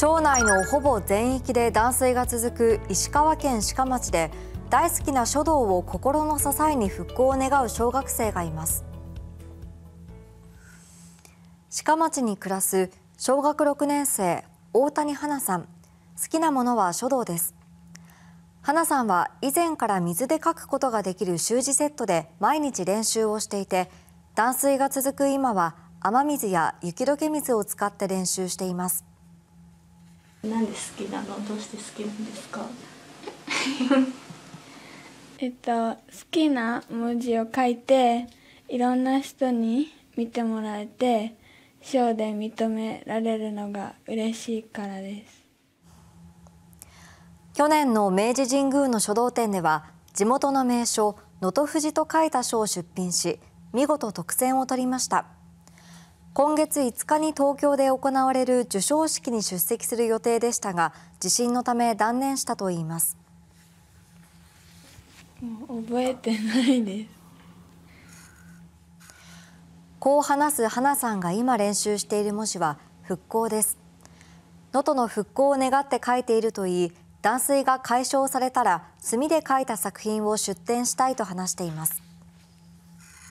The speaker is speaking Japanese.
町内のほぼ全域で断水が続く石川県志賀町で大好きな書道を心の支えに復興を願う小学生がいます志賀町に暮らす小学6年生大谷花さん好きなものは書道です花さんは以前から水で書くことができる習字セットで毎日練習をしていて断水が続く今は雨水や雪解け水を使って練習していますなんで好きなのどうして好きなんですか えっと好きな文字を書いていろんな人に見てもらえて賞で認められるのが嬉しいからです去年の明治神宮の書道展では地元の名所能登富士と書いた書を出品し見事特選を取りました。今月5日に東京で行われる授賞式に出席する予定でしたが地震のため断念したといいます覚えてないですこう話す花さんが今練習している文字は復興です能登の復興を願って書いているといい断水が解消されたら墨で書いた作品を出展したいと話しています